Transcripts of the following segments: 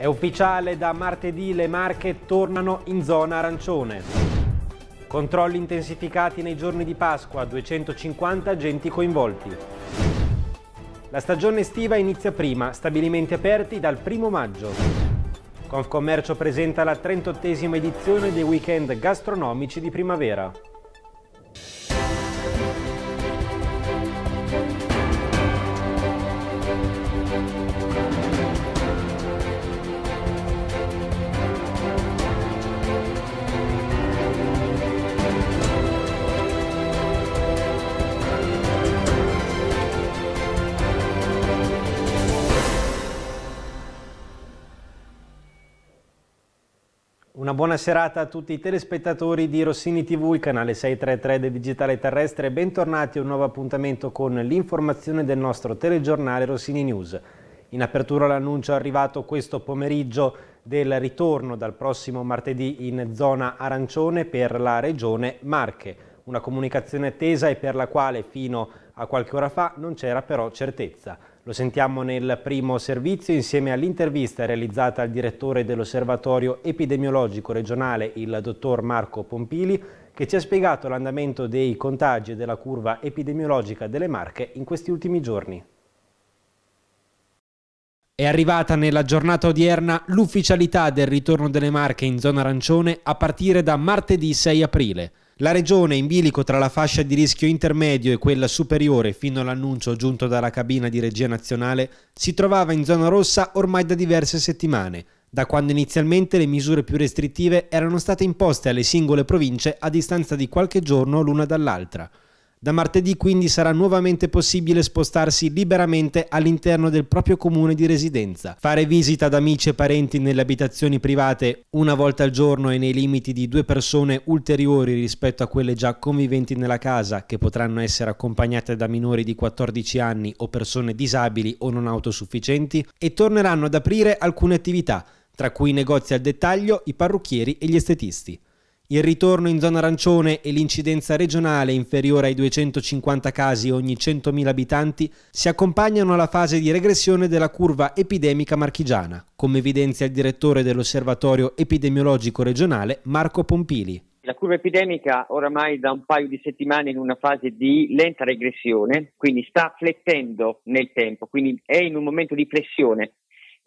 È ufficiale, da martedì le Marche tornano in zona arancione. Controlli intensificati nei giorni di Pasqua, 250 agenti coinvolti. La stagione estiva inizia prima, stabilimenti aperti dal 1 maggio. Confcommercio presenta la 38esima edizione dei weekend gastronomici di primavera. Una buona serata a tutti i telespettatori di Rossini TV, il canale 633 del Digitale Terrestre. Bentornati a un nuovo appuntamento con l'informazione del nostro telegiornale Rossini News. In apertura l'annuncio è arrivato questo pomeriggio del ritorno dal prossimo martedì in zona arancione per la regione Marche. Una comunicazione attesa e per la quale fino a qualche ora fa non c'era però certezza. Lo sentiamo nel primo servizio insieme all'intervista realizzata al direttore dell'Osservatorio Epidemiologico Regionale, il dottor Marco Pompili, che ci ha spiegato l'andamento dei contagi e della curva epidemiologica delle Marche in questi ultimi giorni. È arrivata nella giornata odierna l'ufficialità del ritorno delle Marche in zona arancione a partire da martedì 6 aprile. La regione in bilico tra la fascia di rischio intermedio e quella superiore fino all'annuncio giunto dalla cabina di regia nazionale si trovava in zona rossa ormai da diverse settimane, da quando inizialmente le misure più restrittive erano state imposte alle singole province a distanza di qualche giorno l'una dall'altra. Da martedì quindi sarà nuovamente possibile spostarsi liberamente all'interno del proprio comune di residenza, fare visita ad amici e parenti nelle abitazioni private una volta al giorno e nei limiti di due persone ulteriori rispetto a quelle già conviventi nella casa, che potranno essere accompagnate da minori di 14 anni o persone disabili o non autosufficienti, e torneranno ad aprire alcune attività, tra cui i negozi al dettaglio, i parrucchieri e gli estetisti. Il ritorno in zona arancione e l'incidenza regionale inferiore ai 250 casi ogni 100.000 abitanti si accompagnano alla fase di regressione della curva epidemica marchigiana, come evidenzia il direttore dell'Osservatorio epidemiologico regionale Marco Pompili. La curva epidemica oramai da un paio di settimane in una fase di lenta regressione, quindi sta flettendo nel tempo, quindi è in un momento di flessione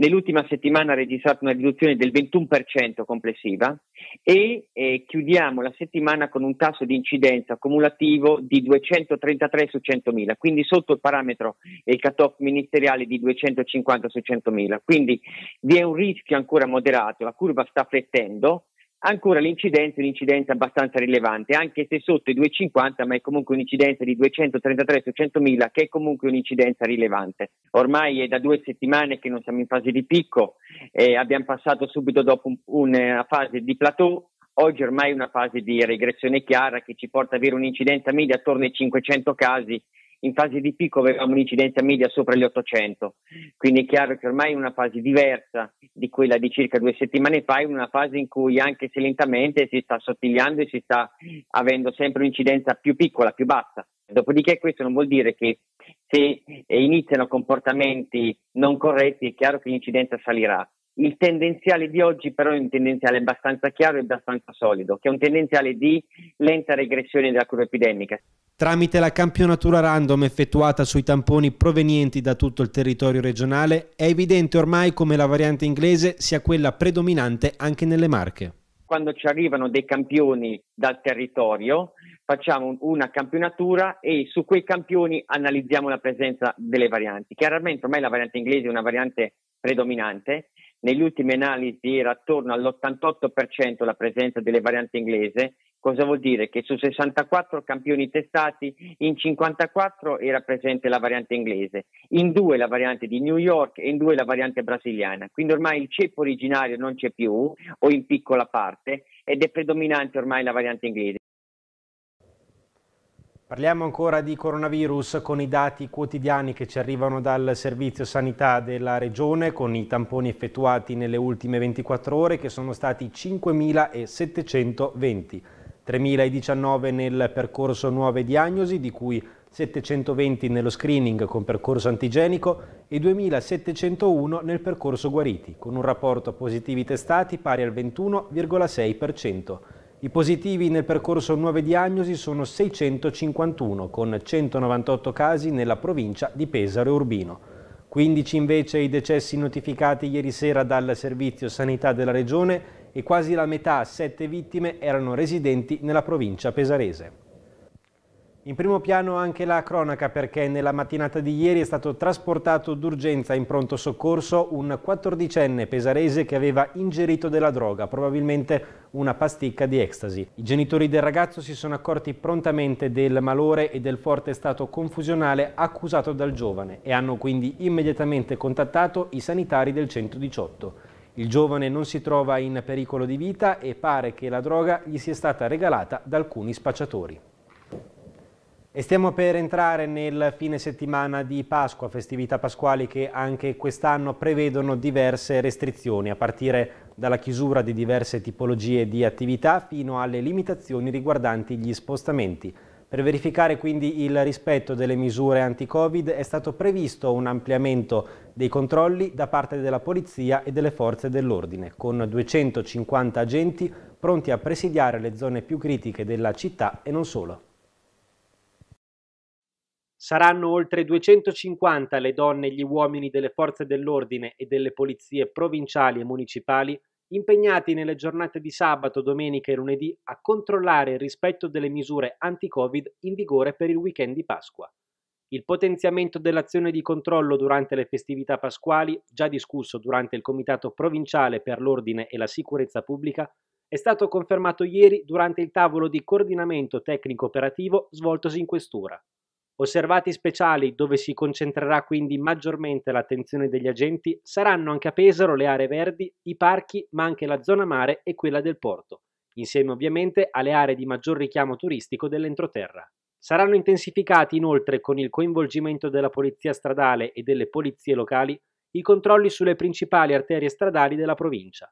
Nell'ultima settimana ha registrato una riduzione del 21% complessiva e eh, chiudiamo la settimana con un tasso di incidenza cumulativo di 233 su 100.000, quindi sotto il parametro e il cut-off ministeriale di 250 su 100.000. Quindi vi è un rischio ancora moderato, la curva sta flettendo, ancora l'incidenza è un'incidenza abbastanza rilevante, anche se sotto i 250, ma è comunque un'incidenza di 233 su 100.000, che è comunque un'incidenza rilevante. Ormai è da due settimane che non siamo in fase di picco, eh, abbiamo passato subito dopo una fase di plateau, oggi ormai è una fase di regressione chiara che ci porta ad avere un'incidenza media attorno ai 500 casi in fase di picco avevamo un'incidenza media sopra gli 800, quindi è chiaro che ormai è una fase diversa di quella di circa due settimane fa, in una fase in cui anche se lentamente si sta sottigliando e si sta avendo sempre un'incidenza più piccola, più bassa. Dopodiché questo non vuol dire che se iniziano comportamenti non corretti è chiaro che l'incidenza salirà. Il tendenziale di oggi però è un tendenziale abbastanza chiaro e abbastanza solido, che è un tendenziale di lenta regressione della curva epidemica. Tramite la campionatura random effettuata sui tamponi provenienti da tutto il territorio regionale, è evidente ormai come la variante inglese sia quella predominante anche nelle Marche. Quando ci arrivano dei campioni dal territorio, facciamo una campionatura e su quei campioni analizziamo la presenza delle varianti. Chiaramente ormai la variante inglese è una variante predominante negli ultimi analisi era attorno all'88% la presenza delle varianti inglese, cosa vuol dire? Che su 64 campioni testati in 54 era presente la variante inglese, in due la variante di New York e in due la variante brasiliana, quindi ormai il ceppo originario non c'è più o in piccola parte ed è predominante ormai la variante inglese. Parliamo ancora di coronavirus con i dati quotidiani che ci arrivano dal Servizio Sanità della Regione con i tamponi effettuati nelle ultime 24 ore che sono stati 5.720, 3.019 nel percorso nuove diagnosi di cui 720 nello screening con percorso antigenico e 2.701 nel percorso guariti con un rapporto positivi testati pari al 21,6%. I positivi nel percorso nuove diagnosi sono 651, con 198 casi nella provincia di Pesaro e Urbino. 15 invece i decessi notificati ieri sera dal Servizio Sanità della Regione e quasi la metà, 7 vittime, erano residenti nella provincia pesarese. In primo piano anche la cronaca perché nella mattinata di ieri è stato trasportato d'urgenza in pronto soccorso un 14enne pesarese che aveva ingerito della droga, probabilmente una pasticca di ecstasy. I genitori del ragazzo si sono accorti prontamente del malore e del forte stato confusionale accusato dal giovane e hanno quindi immediatamente contattato i sanitari del 118. Il giovane non si trova in pericolo di vita e pare che la droga gli sia stata regalata da alcuni spacciatori. E stiamo per entrare nel fine settimana di Pasqua, festività pasquali che anche quest'anno prevedono diverse restrizioni, a partire dalla chiusura di diverse tipologie di attività fino alle limitazioni riguardanti gli spostamenti. Per verificare quindi il rispetto delle misure anti-Covid è stato previsto un ampliamento dei controlli da parte della Polizia e delle Forze dell'Ordine, con 250 agenti pronti a presidiare le zone più critiche della città e non solo. Saranno oltre 250 le donne e gli uomini delle forze dell'ordine e delle polizie provinciali e municipali impegnati nelle giornate di sabato, domenica e lunedì a controllare il rispetto delle misure anti-Covid in vigore per il weekend di Pasqua. Il potenziamento dell'azione di controllo durante le festività pasquali, già discusso durante il Comitato Provinciale per l'Ordine e la Sicurezza Pubblica, è stato confermato ieri durante il tavolo di coordinamento tecnico-operativo svoltosi in questura. Osservati speciali dove si concentrerà quindi maggiormente l'attenzione degli agenti saranno anche a Pesaro le aree verdi, i parchi, ma anche la zona mare e quella del porto, insieme ovviamente alle aree di maggior richiamo turistico dell'entroterra. Saranno intensificati inoltre con il coinvolgimento della polizia stradale e delle polizie locali i controlli sulle principali arterie stradali della provincia.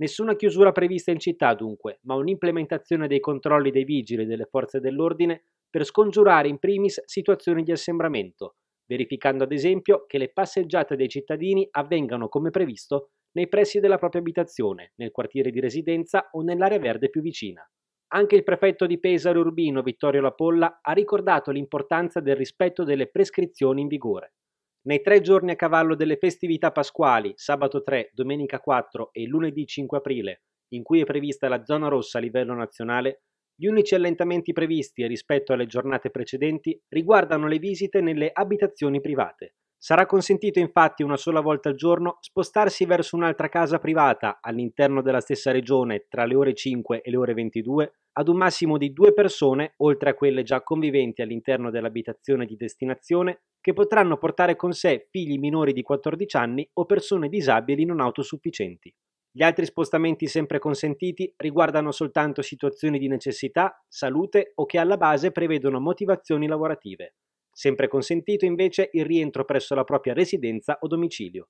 Nessuna chiusura prevista in città dunque, ma un'implementazione dei controlli dei vigili e delle forze dell'ordine per scongiurare in primis situazioni di assembramento, verificando ad esempio che le passeggiate dei cittadini avvengano come previsto nei pressi della propria abitazione, nel quartiere di residenza o nell'area verde più vicina. Anche il prefetto di Pesaro Urbino Vittorio Lapolla ha ricordato l'importanza del rispetto delle prescrizioni in vigore. Nei tre giorni a cavallo delle festività pasquali, sabato 3, domenica 4 e lunedì 5 aprile, in cui è prevista la zona rossa a livello nazionale, gli unici allentamenti previsti rispetto alle giornate precedenti riguardano le visite nelle abitazioni private. Sarà consentito infatti una sola volta al giorno spostarsi verso un'altra casa privata all'interno della stessa regione tra le ore 5 e le ore 22 ad un massimo di due persone, oltre a quelle già conviventi all'interno dell'abitazione di destinazione, che potranno portare con sé figli minori di 14 anni o persone disabili non autosufficienti. Gli altri spostamenti sempre consentiti riguardano soltanto situazioni di necessità, salute o che alla base prevedono motivazioni lavorative. Sempre consentito invece il rientro presso la propria residenza o domicilio.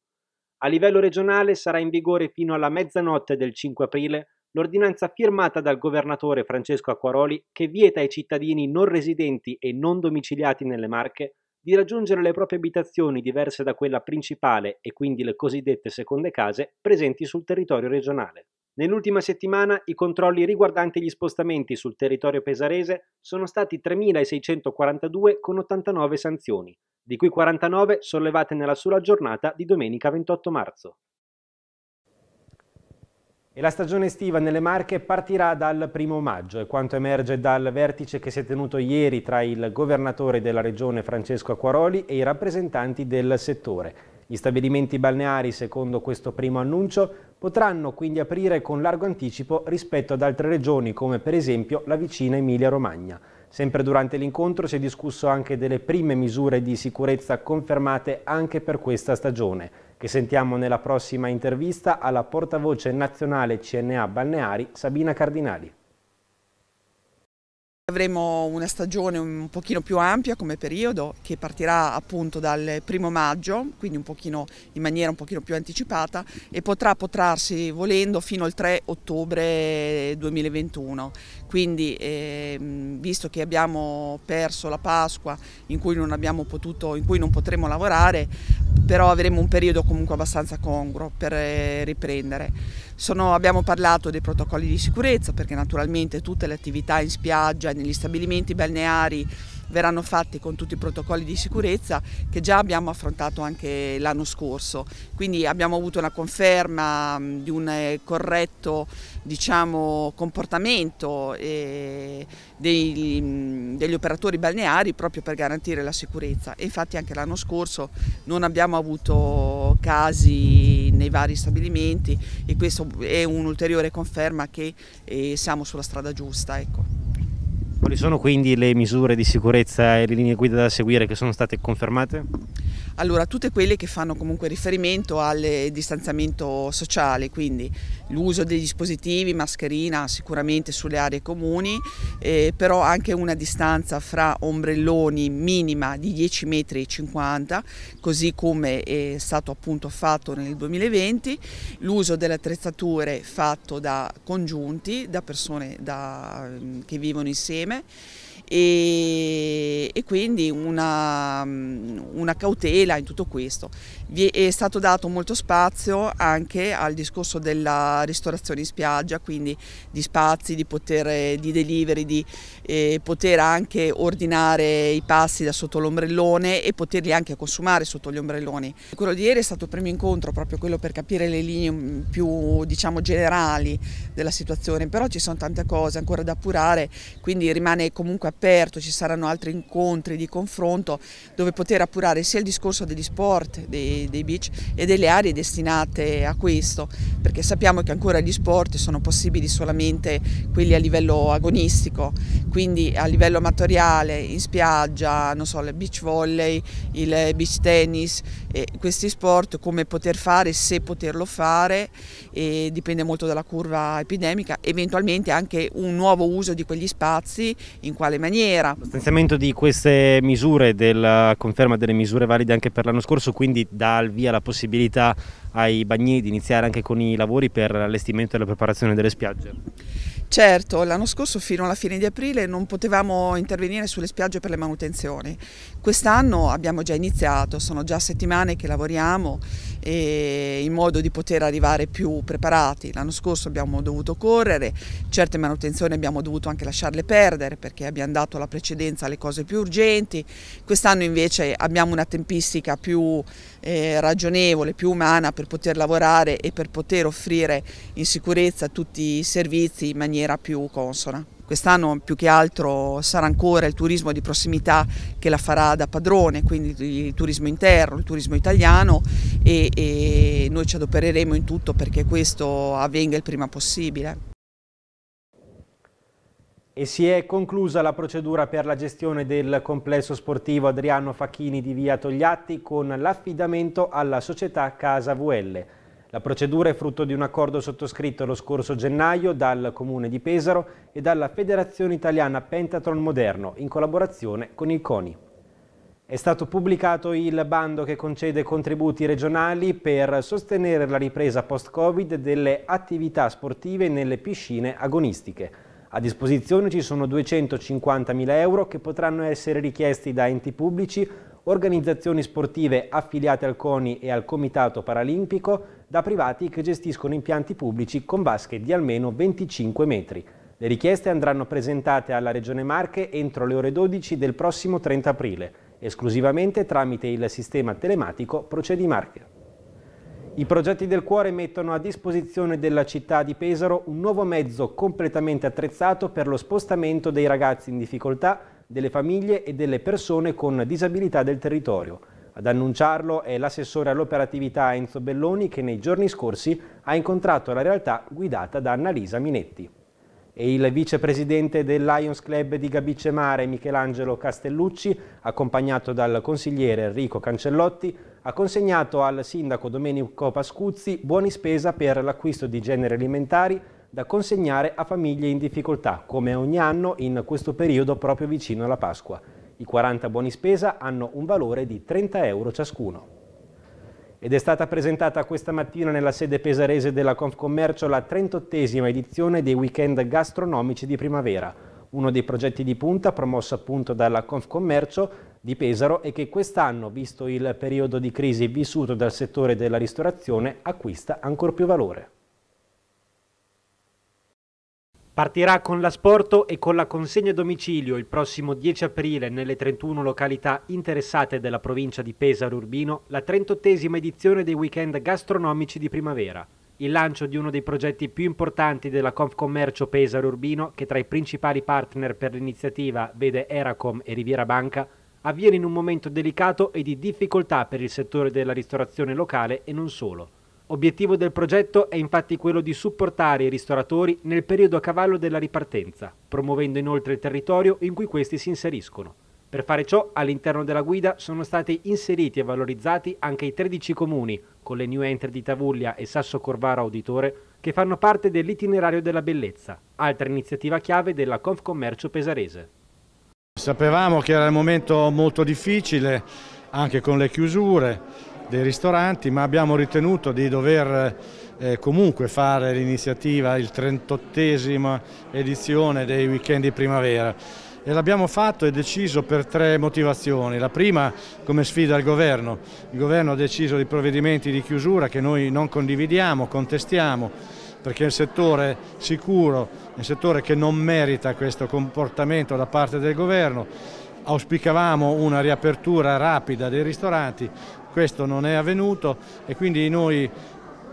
A livello regionale sarà in vigore fino alla mezzanotte del 5 aprile l'ordinanza firmata dal governatore Francesco Acquaroli che vieta ai cittadini non residenti e non domiciliati nelle Marche di raggiungere le proprie abitazioni diverse da quella principale e quindi le cosiddette seconde case presenti sul territorio regionale. Nell'ultima settimana i controlli riguardanti gli spostamenti sul territorio pesarese sono stati 3.642 con 89 sanzioni, di cui 49 sollevate nella sola giornata di domenica 28 marzo. E la stagione estiva nelle Marche partirà dal primo maggio è quanto emerge dal vertice che si è tenuto ieri tra il governatore della regione Francesco Acquaroli e i rappresentanti del settore. Gli stabilimenti balneari, secondo questo primo annuncio, potranno quindi aprire con largo anticipo rispetto ad altre regioni come per esempio la vicina Emilia-Romagna. Sempre durante l'incontro si è discusso anche delle prime misure di sicurezza confermate anche per questa stagione, che sentiamo nella prossima intervista alla portavoce nazionale CNA Balneari Sabina Cardinali. Avremo una stagione un pochino più ampia come periodo che partirà appunto dal primo maggio, quindi pochino, in maniera un pochino più anticipata e potrà potrarsi volendo fino al 3 ottobre 2021. Quindi eh, visto che abbiamo perso la Pasqua in cui non, potuto, in cui non potremo lavorare, però avremo un periodo comunque abbastanza congruo per eh, riprendere. Sono, abbiamo parlato dei protocolli di sicurezza perché naturalmente tutte le attività in spiaggia e negli stabilimenti balneari verranno fatti con tutti i protocolli di sicurezza che già abbiamo affrontato anche l'anno scorso. Quindi abbiamo avuto una conferma di un eh, corretto diciamo, comportamento eh, dei, degli operatori balneari proprio per garantire la sicurezza. E infatti anche l'anno scorso non abbiamo avuto casi nei vari stabilimenti e questo è un'ulteriore conferma che eh, siamo sulla strada giusta. Ecco. Quali sono quindi le misure di sicurezza e le linee guida da seguire che sono state confermate? Allora, tutte quelle che fanno comunque riferimento al distanziamento sociale, quindi l'uso dei dispositivi, mascherina sicuramente sulle aree comuni, eh, però anche una distanza fra ombrelloni minima di 10,50 m, così come è stato appunto fatto nel 2020, l'uso delle attrezzature fatto da congiunti, da persone da, che vivono insieme, me né? e, e quindi una, mm, una, cautela in tutto questo. Vi è stato dato molto spazio anche al discorso della ristorazione in spiaggia, quindi di spazi, di, poter, di delivery, di eh, poter anche ordinare i passi da sotto l'ombrellone e poterli anche consumare sotto gli ombrelloni. Quello di ieri è stato il primo incontro, proprio quello per capire le linee mm, più diciamo, generali della situazione, però ci sono tante cose ancora da appurare, quindi rimane comunque aperto esperto, ci saranno altri incontri di confronto dove poter appurare sia il discorso degli sport, dei, dei beach e delle aree destinate a questo, perché sappiamo che ancora gli sport sono possibili solamente quelli a livello agonistico, quindi a livello amatoriale, in spiaggia, non so, il beach volley, il beach tennis, questi sport come poter fare, se poterlo fare, e dipende molto dalla curva epidemica, eventualmente anche un nuovo uso di quegli spazi in quale maniera. Lo stanziamento di queste misure, della conferma delle misure valide anche per l'anno scorso, quindi dà il via la possibilità ai bagnini di iniziare anche con i lavori per l'allestimento e la preparazione delle spiagge? Certo, l'anno scorso fino alla fine di aprile non potevamo intervenire sulle spiagge per le manutenzioni. Quest'anno abbiamo già iniziato, sono già settimane che lavoriamo in modo di poter arrivare più preparati. L'anno scorso abbiamo dovuto correre, certe manutenzioni abbiamo dovuto anche lasciarle perdere perché abbiamo dato la precedenza alle cose più urgenti. Quest'anno invece abbiamo una tempistica più eh, ragionevole, più umana per poter lavorare e per poter offrire in sicurezza tutti i servizi in maniera maniera più consona. Quest'anno più che altro sarà ancora il turismo di prossimità che la farà da padrone, quindi il turismo interno, il turismo italiano e, e noi ci adopereremo in tutto perché questo avvenga il prima possibile. E si è conclusa la procedura per la gestione del complesso sportivo Adriano Facchini di Via Togliatti con l'affidamento alla società Casa VL. La procedura è frutto di un accordo sottoscritto lo scorso gennaio dal Comune di Pesaro e dalla Federazione Italiana Pentatron Moderno in collaborazione con il CONI. È stato pubblicato il bando che concede contributi regionali per sostenere la ripresa post-Covid delle attività sportive nelle piscine agonistiche. A disposizione ci sono 250.000 euro che potranno essere richiesti da enti pubblici organizzazioni sportive affiliate al CONI e al Comitato Paralimpico da privati che gestiscono impianti pubblici con vasche di almeno 25 metri. Le richieste andranno presentate alla Regione Marche entro le ore 12 del prossimo 30 aprile, esclusivamente tramite il sistema telematico Procedi Marche. I progetti del cuore mettono a disposizione della città di Pesaro un nuovo mezzo completamente attrezzato per lo spostamento dei ragazzi in difficoltà delle famiglie e delle persone con disabilità del territorio. Ad annunciarlo è l'assessore all'operatività Enzo Belloni che nei giorni scorsi ha incontrato la realtà guidata da Annalisa Minetti. E il vicepresidente del Lions Club di Gabicemare, Michelangelo Castellucci, accompagnato dal consigliere Enrico Cancellotti, ha consegnato al sindaco Domenico Pascuzzi buoni spesa per l'acquisto di generi alimentari da consegnare a famiglie in difficoltà, come ogni anno in questo periodo proprio vicino alla Pasqua. I 40 buoni spesa hanno un valore di 30 euro ciascuno. Ed è stata presentata questa mattina nella sede pesarese della Confcommercio la 38esima edizione dei weekend gastronomici di primavera, uno dei progetti di punta promosso appunto dalla Confcommercio di Pesaro e che quest'anno, visto il periodo di crisi vissuto dal settore della ristorazione, acquista ancor più valore. Partirà con l'asporto e con la consegna a domicilio il prossimo 10 aprile nelle 31 località interessate della provincia di Pesaro Urbino la 38esima edizione dei weekend gastronomici di primavera. Il lancio di uno dei progetti più importanti della Confcommercio Pesaro Urbino, che tra i principali partner per l'iniziativa vede Eracom e Riviera Banca, avviene in un momento delicato e di difficoltà per il settore della ristorazione locale e non solo. Obiettivo del progetto è infatti quello di supportare i ristoratori nel periodo a cavallo della ripartenza, promuovendo inoltre il territorio in cui questi si inseriscono. Per fare ciò, all'interno della guida sono stati inseriti e valorizzati anche i 13 comuni, con le new entry di Tavuglia e Sasso Corvaro Auditore, che fanno parte dell'itinerario della bellezza, altra iniziativa chiave della Confcommercio pesarese. Sapevamo che era un momento molto difficile, anche con le chiusure, dei ristoranti, ma abbiamo ritenuto di dover eh, comunque fare l'iniziativa, il 38esima edizione dei weekend di primavera. E l'abbiamo fatto e deciso per tre motivazioni. La prima come sfida al governo. Il governo ha deciso di provvedimenti di chiusura che noi non condividiamo, contestiamo, perché è un settore sicuro, un settore che non merita questo comportamento da parte del governo. Auspicavamo una riapertura rapida dei ristoranti, questo non è avvenuto e quindi noi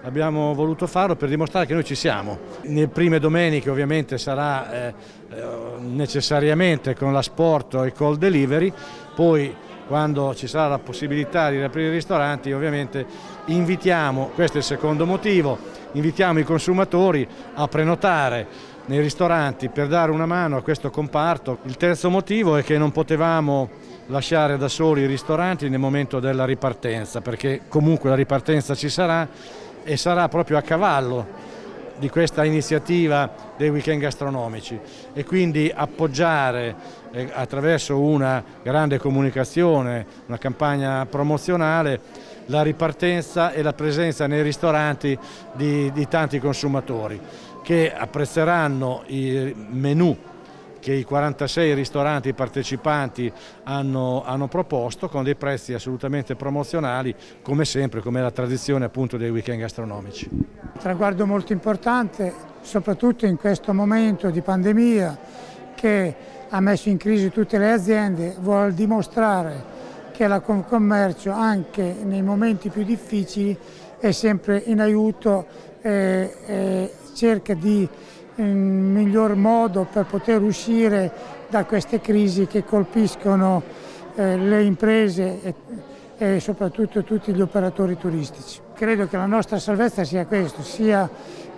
abbiamo voluto farlo per dimostrare che noi ci siamo. Nelle prime domeniche ovviamente sarà eh, eh necessariamente con l'asporto e col delivery, poi quando ci sarà la possibilità di riaprire i ristoranti ovviamente invitiamo, questo è il secondo motivo, invitiamo i consumatori a prenotare nei ristoranti per dare una mano a questo comparto. Il terzo motivo è che non potevamo lasciare da soli i ristoranti nel momento della ripartenza, perché comunque la ripartenza ci sarà e sarà proprio a cavallo di questa iniziativa dei weekend gastronomici e quindi appoggiare eh, attraverso una grande comunicazione, una campagna promozionale la ripartenza e la presenza nei ristoranti di, di tanti consumatori che apprezzeranno i menù che i 46 ristoranti partecipanti hanno, hanno, proposto con dei prezzi assolutamente promozionali come sempre, come la tradizione appunto dei weekend gastronomici. Traguardo molto importante soprattutto in questo momento di pandemia che ha messo in crisi tutte le aziende vuol dimostrare che la commercio anche nei momenti più difficili è sempre in aiuto e, e cerca di il miglior modo per poter uscire da queste crisi che colpiscono eh, le imprese e, soprattutto tutti gli operatori turistici. Credo che la nostra salvezza sia questo, sia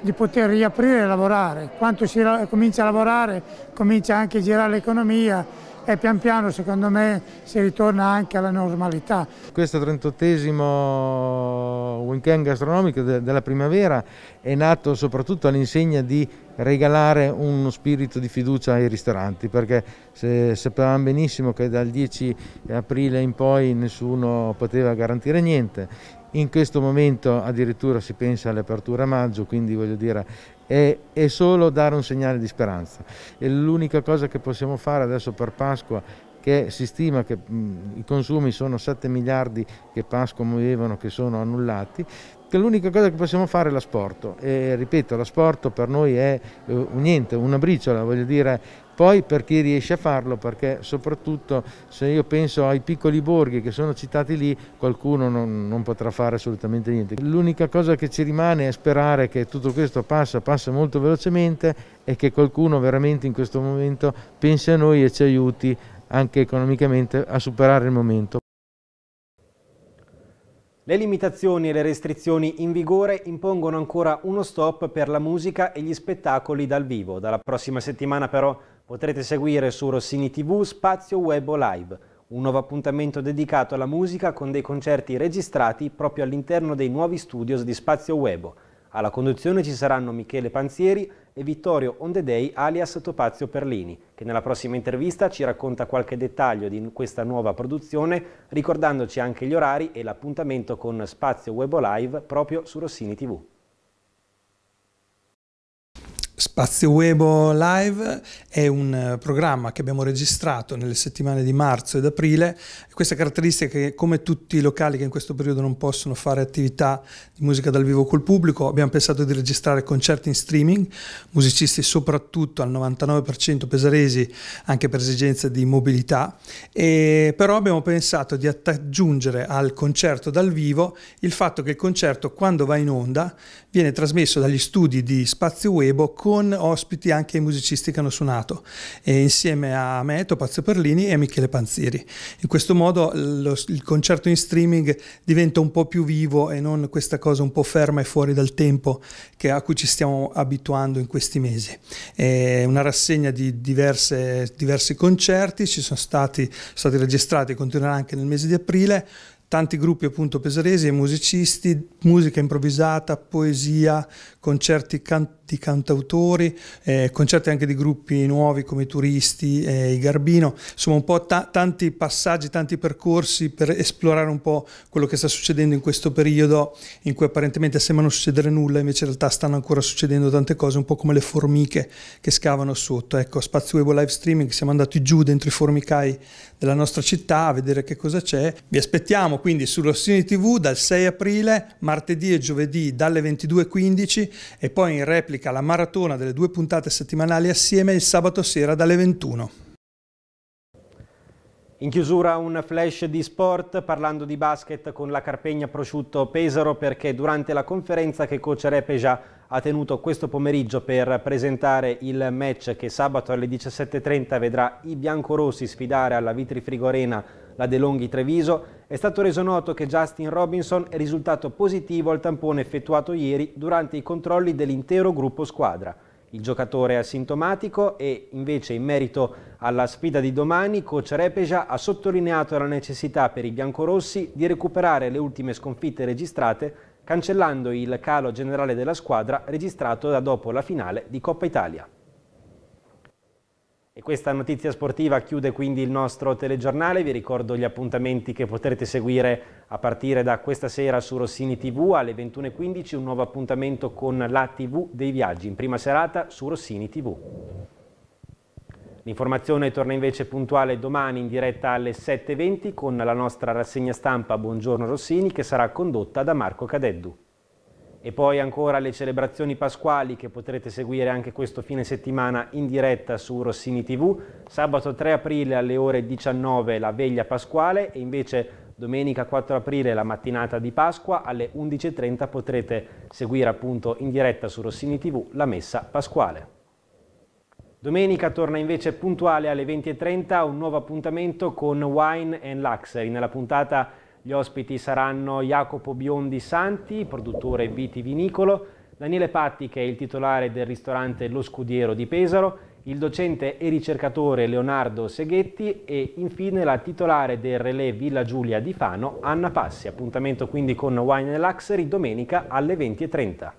di poter riaprire e lavorare. Quando si comincia a lavorare comincia anche a girare l'economia e pian piano secondo me si ritorna anche alla normalità. Questo 38esimo weekend gastronomico della primavera è nato soprattutto all'insegna di regalare uno spirito di fiducia ai ristoranti perché se, sapevamo benissimo che dal 10 aprile in poi nessuno poteva garantire niente. In questo momento addirittura si pensa all'apertura a maggio, quindi voglio dire è, è solo dare un segnale di speranza. E l'unica cosa che possiamo fare adesso per Pasqua che si stima che mh, i consumi sono 7 miliardi che Pasqua muovevano, che sono annullati, che l'unica cosa che possiamo fare è l'asporto e ripeto l'asporto per noi è eh, niente, una briciola, voglio dire poi per chi riesce a farlo perché soprattutto se io penso ai piccoli borghi che sono citati lì qualcuno non, non potrà fare assolutamente niente. L'unica cosa che ci rimane è sperare che tutto questo passa, passa molto velocemente e che qualcuno veramente in questo momento pensi a noi e ci aiuti anche economicamente a superare il momento. Le limitazioni e le restrizioni in vigore impongono ancora uno stop per la musica e gli spettacoli dal vivo. Dalla prossima settimana però potrete seguire su Rossini TV Spazio Web o Live, un nuovo appuntamento dedicato alla musica con dei concerti registrati proprio all'interno dei nuovi studios di Spazio Web. Alla conduzione ci saranno Michele Panzieri, e Vittorio Ondedei alias Topazio Perlini, che nella prossima intervista ci racconta qualche dettaglio di questa nuova produzione, ricordandoci anche gli orari e l'appuntamento con Spazio Web Live proprio su Rossini TV. Spazio Webo Live è un eh, programma che abbiamo registrato nelle settimane di marzo ed aprile. Questa caratteristica è che come tutti i locali che in questo periodo non possono fare attività di musica dal vivo col pubblico, abbiamo pensato di registrare concerti in streaming, musicisti soprattutto al 99% pesaresi, anche per esigenze di mobilità, e però abbiamo pensato di aggiungere al concerto dal vivo il fatto che il concerto quando va in onda viene trasmesso dagli studi di Spazio Webo con ospiti anche i musicisti che hanno suonato, insieme a me, Topazio Perlini e Michele Panziri. In questo modo lo, il concerto in streaming diventa un po' più vivo e non questa cosa un po' ferma e fuori dal tempo che, a cui ci stiamo abituando in questi mesi. È una rassegna di diverse, diversi concerti, ci sono stati, stati registrati e continuerà anche nel mese di aprile tanti gruppi appunto pesaresi e musicisti, musica improvvisata, poesia, concerti cantanti di cantautori, eh, concerti anche di gruppi nuovi come i Turisti e i Garbino, insomma un po' ta tanti passaggi, tanti percorsi per esplorare un po' quello che sta succedendo in questo periodo in cui apparentemente sembra non succedere nulla, invece in realtà stanno ancora succedendo tante cose, un po' come le formiche che scavano sotto. Ecco, Spazio Web Live Streaming, siamo andati giù dentro i formicai della nostra città a vedere che cosa c'è. Vi aspettiamo quindi sullo Rossini TV dal 6 aprile, martedì e giovedì dalle 22.15 e poi in replica replica la maratona delle due puntate settimanali assieme il sabato sera dalle 21. In chiusura un flash di sport parlando di basket con la Carpegna Prosciutto Pesaro perché durante la conferenza che coach Repeja ha tenuto questo pomeriggio per presentare il match che sabato alle 17.30 vedrà i biancorossi sfidare alla Vitri Frigorena la De Longhi Treviso, è stato reso noto che Justin Robinson è risultato positivo al tampone effettuato ieri durante i controlli dell'intero gruppo squadra. Il giocatore è asintomatico e invece in merito alla sfida di domani coach Repeja ha sottolineato la necessità per i biancorossi di recuperare le ultime sconfitte registrate cancellando il calo generale della squadra registrato da dopo la finale di Coppa Italia. E questa notizia sportiva chiude quindi il nostro telegiornale, vi ricordo gli appuntamenti che potrete seguire a partire da questa sera su Rossini TV alle 21.15, un nuovo appuntamento con la TV dei viaggi in prima serata su Rossini TV. L'informazione torna invece puntuale domani in diretta alle 7.20 con la nostra rassegna stampa Buongiorno Rossini che sarà condotta da Marco Cadeddu e poi ancora le celebrazioni pasquali che potrete seguire anche questo fine settimana in diretta su Rossini TV. Sabato 3 aprile alle ore 19 la veglia pasquale e invece domenica 4 aprile la mattinata di Pasqua alle 11.30 potrete seguire appunto in diretta su Rossini TV la messa pasquale. Domenica torna invece puntuale alle 20.30 un nuovo appuntamento con Wine and Luxury. Nella puntata gli ospiti saranno Jacopo Biondi Santi, produttore vitivinicolo, Daniele Patti, che è il titolare del ristorante Lo Scudiero di Pesaro, il docente e ricercatore Leonardo Seghetti e infine la titolare del relè Villa Giulia di Fano, Anna Passi. Appuntamento quindi con Wine Luxury domenica alle 20.30.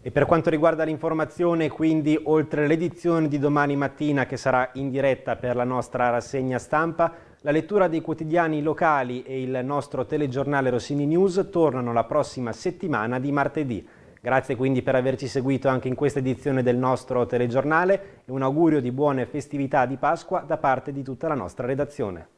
E per quanto riguarda l'informazione, quindi oltre l'edizione di domani mattina che sarà in diretta per la nostra rassegna stampa, la lettura dei quotidiani locali e il nostro telegiornale Rossini News tornano la prossima settimana di martedì. Grazie quindi per averci seguito anche in questa edizione del nostro telegiornale e un augurio di buone festività di Pasqua da parte di tutta la nostra redazione.